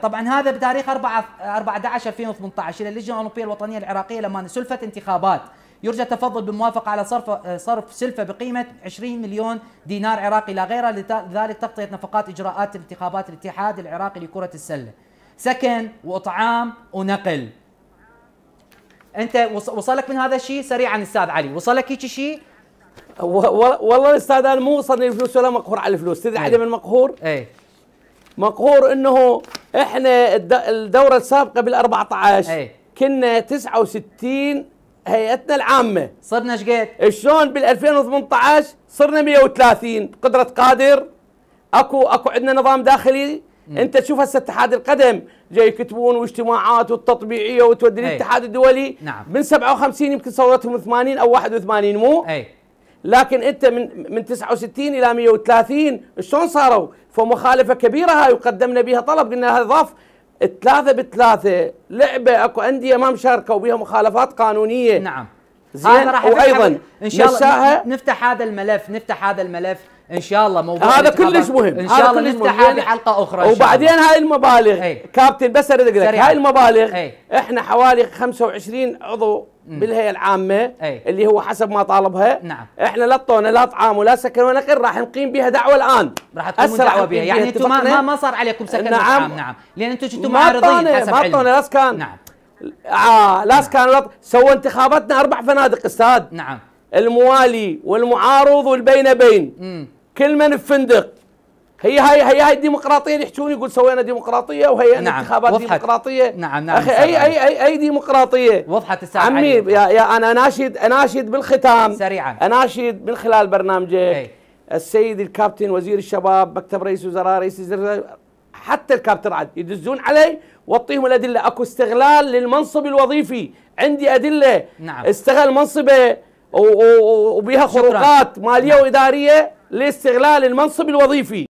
طبعا هذا بتاريخ 4 14 2018 الى اللجنه الاولمبيه الوطنيه العراقيه لما سلفت انتخابات يرجى التفضل بالموافقه على صرف صرف سلفه بقيمه 20 مليون دينار عراقي لا غير لذلك تغطيه نفقات اجراءات انتخابات الاتحاد العراقي لكره السله سكن واطعام ونقل انت وصلك من هذا الشيء سريعا استاذ علي وصلك هيك شيء والله استاذ انا مو وصلني الفلوس ولا مقهور على الفلوس تدري إيه. علي من مقهور؟ اي مقهور انه احنا الدوره السابقه بال 14 إيه. كنا 69 هيئتنا العامه صرنا شقد؟ شلون بال 2018 صرنا 130 بقدره قادر اكو اكو عندنا نظام داخلي م. انت تشوف هسه اتحاد القدم جاي يكتبون واجتماعات والتطبيعيه وتودي إيه. الاتحاد الدولي نعم. من 57 يمكن صورتهم 80 او 81 مو؟ اي لكن انت من من 69 الى 130 شلون صاروا؟ فمخالفه كبيره هاي وقدمنا بها طلب قلنا هذا ضاف ثلاثة بثلاثة لعبة اكو اندية ما مشاركة بها مخالفات قانونية نعم زين راح وايضا ان شاء الله نفتح هذا الملف نفتح هذا الملف ان شاء الله موضوع هذا كلش مهم ان شاء الله نفتح هذه حلقه اخرى إن شاء وبعدين هاي المبالغ هي. إيه. كابتن بس اريد اقول لك هاي المبالغ هي. إيه. احنا حوالي 25 عضو بالهيئه العامه هي. إيه. اللي هو حسب ما طالبها نعم احنا لا طونا لا طعام ولا سكن ولا نقل راح نقيم بها دعوه الان راح تكون دعوه بها يعني انتم ما ما صار عليكم سكن نعم نعم لان انتم كنتم معارضين حسب ما طونا لا سكن نعم آه لاس كان لط... سوى انتخاباتنا اربع فنادق استاذ نعم الموالي والمعارض والبين بين كل من بفندق هي هاي هي هاي الديمقراطيه اللي يحكون يقول سوينا ديمقراطيه وهي نعم. انتخابات وضحت. ديمقراطيه نعم نعم اخي اي اي اي, أي ديمقراطيه وضحت الساعه عمي يا, يا انا اناشد اناشد بالختام سريعا اناشد من خلال برنامجك السيد الكابتن وزير الشباب مكتب رئيس وزراء رئيس الوزراء حتى الكابتن عاد يدزون علي واعطيهم الادله اكو استغلال للمنصب الوظيفي عندي ادله نعم. استغل منصبه وبها خروقات ماليه نعم. واداريه لاستغلال المنصب الوظيفي